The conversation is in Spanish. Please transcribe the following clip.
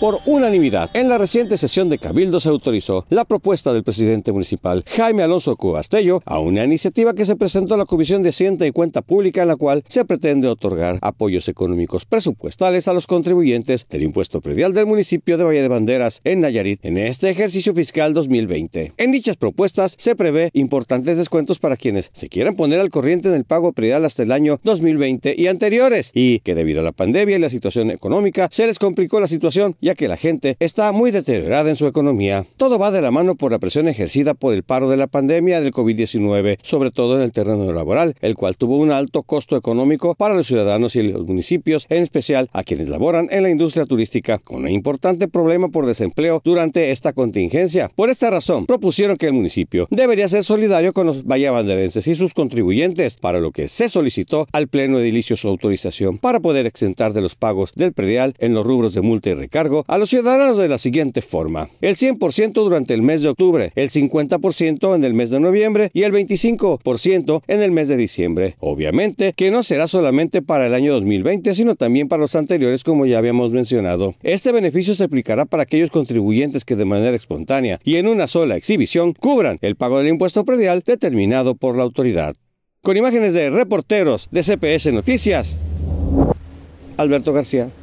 por unanimidad. En la reciente sesión de Cabildo se autorizó la propuesta del presidente municipal Jaime Alonso Cubastello a una iniciativa que se presentó a la Comisión de Hacienda y Cuenta Pública en la cual se pretende otorgar apoyos económicos presupuestales a los contribuyentes del impuesto predial del municipio de Valle de Banderas en Nayarit en este ejercicio fiscal 2020. En dichas propuestas se prevé importantes descuentos para quienes se quieran poner al corriente en el pago predial hasta el año 2020 y anteriores y que debido a la pandemia y la situación económica se les complicó la situación y que la gente está muy deteriorada en su economía. Todo va de la mano por la presión ejercida por el paro de la pandemia del COVID-19, sobre todo en el terreno laboral, el cual tuvo un alto costo económico para los ciudadanos y los municipios, en especial a quienes laboran en la industria turística, con un importante problema por desempleo durante esta contingencia. Por esta razón, propusieron que el municipio debería ser solidario con los vallabanderenses y sus contribuyentes, para lo que se solicitó al Pleno Edilicio su autorización para poder exentar de los pagos del predial en los rubros de multa y recargo a los ciudadanos de la siguiente forma. El 100% durante el mes de octubre, el 50% en el mes de noviembre y el 25% en el mes de diciembre. Obviamente que no será solamente para el año 2020, sino también para los anteriores como ya habíamos mencionado. Este beneficio se aplicará para aquellos contribuyentes que de manera espontánea y en una sola exhibición cubran el pago del impuesto predial determinado por la autoridad. Con imágenes de reporteros de CPS Noticias, Alberto García.